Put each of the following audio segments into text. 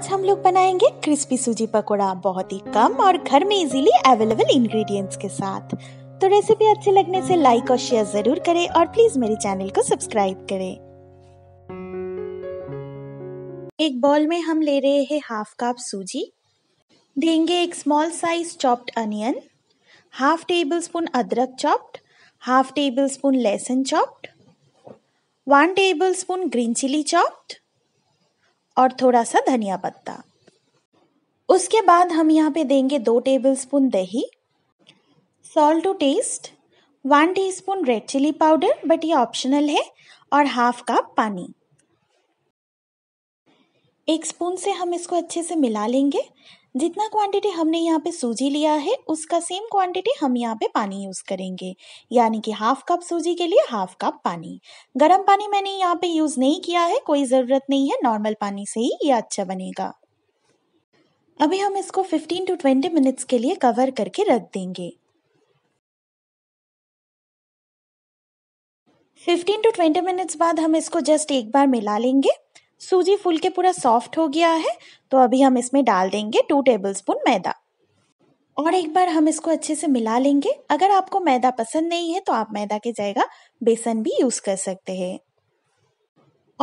आज हम लोग बनाएंगे क्रिस्पी सूजी पकोड़ा बहुत ही कम और घर में इजीली अवेलेबल इंग्रेडिएंट्स के साथ तो रेसिपी अच्छी लगने से लाइक और शेयर जरूर करें और प्लीज मेरे चैनल को सब्सक्राइब करें एक बॉल में हम ले रहे हैं हाफ कप सूजी देंगे एक small size chopped onion half tablespoon अदरक चॉप्ड हाफ टेबल स्पून लहसुन chopped one tablespoon green chilli chopped और थोड़ा सा धनिया पत्ता उसके बाद हम यहाँ पे देंगे दो टेबलस्पून दही salt to taste one teaspoon red chilli powder but ये ऑप्शनल है और हाफ कप पानी एक स्पून से हम इसको अच्छे से मिला लेंगे जितना क्वांटिटी हमने यहाँ पे सूजी लिया है उसका सेम क्वांटिटी हम यहाँ पे पानी यूज़ करेंगे यानी कि हाफ कप सूजी के लिए हाफ कप पानी गर्म पानी मैंने यहाँ पे यूज़ नहीं किया है कोई ज़रूरत नहीं है नॉर्मल पानी से ही ये अच्छा बनेगा अभी हम इसको 15 टू 20 मिनट्स के लिए कवर करके रख देंगे 15 टू 20 मिनट्स बाद हम इसको जस्ट एक बार मिला लेंगे सूजी फुल के पूरा सॉफ्ट हो गया है तो अभी हम इसमें डाल देंगे टू टेबल स्पून मैदा और एक बार हम इसको अच्छे से मिला लेंगे अगर आपको मैदा पसंद नहीं है तो आप मैदा के जगह बेसन भी यूज़ कर सकते हैं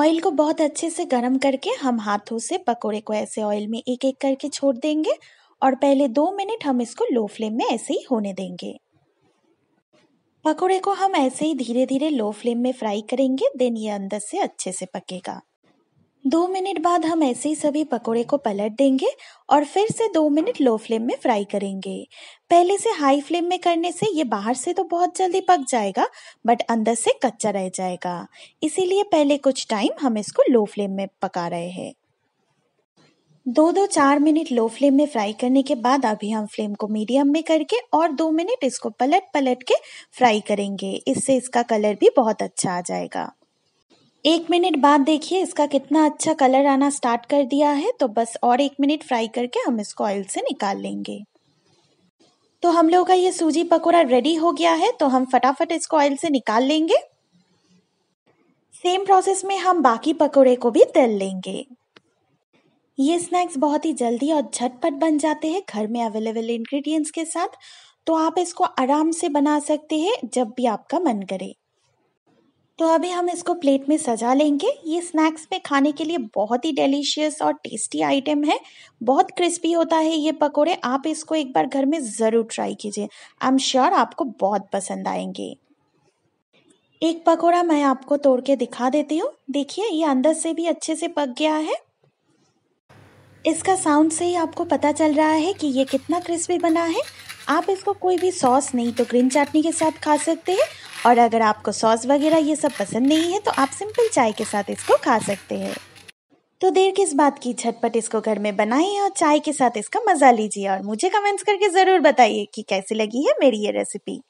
ऑयल को बहुत अच्छे से गर्म करके हम हाथों से पकोड़े को ऐसे ऑयल में एक एक करके छोड़ देंगे और पहले दो मिनट हम इसको लो फ्लेम में ऐसे ही होने देंगे पकोड़े को हम ऐसे ही धीरे धीरे लो फ्लेम में फ्राई करेंगे देन ये अंदर से अच्छे से पकेगा दो मिनट बाद हम ऐसे ही सभी पकोड़े को पलट देंगे और फिर से दो मिनट लो फ्लेम में फ्राई करेंगे पहले से हाई फ्लेम में करने से ये बाहर से तो बहुत जल्दी पक जाएगा बट अंदर से कच्चा रह जाएगा इसीलिए पहले कुछ टाइम हम इसको लो फ्लेम में पका रहे हैं दो दो चार मिनट लो फ्लेम में फ्राई करने के बाद अभी हम फ्लेम को मीडियम में करके और दो मिनट इसको पलट पलट के फ्राई करेंगे इससे इसका कलर भी बहुत अच्छा आ जाएगा एक मिनट बाद देखिए इसका कितना अच्छा कलर आना स्टार्ट कर दिया है तो बस और एक मिनट फ्राई करके हम इसको ऑयल से निकाल लेंगे तो हम लोगों का ये सूजी पकोड़ा रेडी हो गया है तो हम फटाफट इसको ऑयल से निकाल लेंगे सेम प्रोसेस में हम बाकी पकोड़े को भी तल लेंगे ये स्नैक्स बहुत ही जल्दी और झटपट बन जाते हैं घर में अवेलेबल इंग्रेडिएंट्स के साथ तो आप इसको आराम से बना सकते हैं जब भी आपका मन करे तो अभी हम इसको प्लेट में सजा लेंगे ये स्नैक्स में खाने के लिए बहुत ही डिलीशियस और टेस्टी आइटम है बहुत क्रिस्पी होता है ये पकोड़े आप इसको एक बार घर में ज़रूर ट्राई कीजिए आई एम श्योर आपको बहुत पसंद आएंगे एक पकोड़ा मैं आपको तोड़ के दिखा देती हूँ देखिए ये अंदर से भी अच्छे से पक गया है इसका साउंड से ही आपको पता चल रहा है कि ये कितना क्रिस्पी बना है आप इसको कोई भी सॉस नहीं तो ग्रीन चटनी के साथ खा सकते हैं और अगर आपको सॉस वगैरह ये सब पसंद नहीं है तो आप सिंपल चाय के साथ इसको खा सकते हैं तो देर किस बात की झटपट इसको घर में बनाइए और चाय के साथ इसका मजा लीजिए और मुझे कमेंट्स करके ज़रूर बताइए कि कैसी लगी है मेरी ये रेसिपी